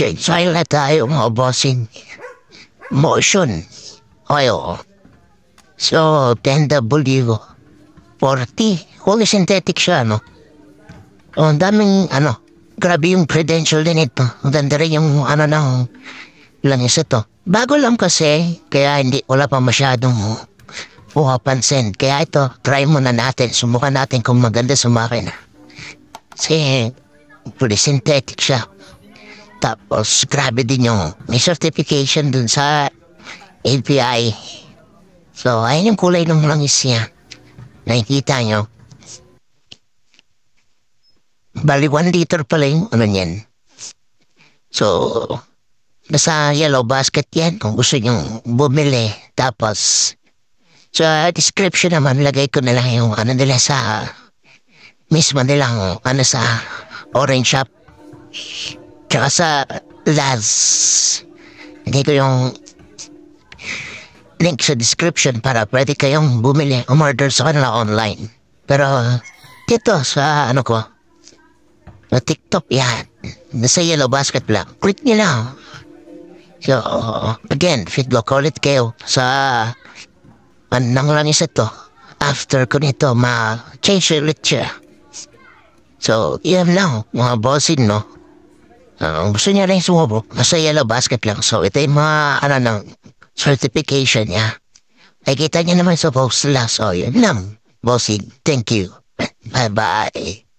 Jade, try na tayong obosin motion oil. So, 10 bolivo. 40. Huwag synthetic siya, no? O, oh, ang daming, ano, grabe yung credential din ito. Ang ganda rin yung, ano na, ilan oh, isa Bago lang kasi, kaya hindi, wala pa masyadong pukapansin. Oh, kaya ito, try muna natin. Sumukan natin kung maganda sa makina. Kasi, fully synthetic siya. Tapos, grabe din yung may certification dun sa API. So, ayun yung kulay ng langis niya. Nakikita nyo. Bali, 1 liter pala yung ano niyan. So, nasa yellow basket yan kung gusto nyo bumili. Tapos, sa description naman, lagay ko na lang yung ano nila sa mismo nilang ano sa orange shop. Tsaka sa last, hindi ko yung link sa description para pwede kayong bumili, umorder sa kanila online. Pero dito sa ano ko, sa TikTok yan, nasa yellow basket lang, click nyo lang. So, again, feedback ulit kayo sa anong lang isa to. After ko nito, ma-change ulit siya. So, yan lang, mga bossin, no? Uh, gusto niya rin sumubo. Nasa yellow basket lang. So, ito yung mga, ano, ng certification niya. Ay, kita niya naman sa boss last. So, yun lang. Bossing, thank you. Bye-bye.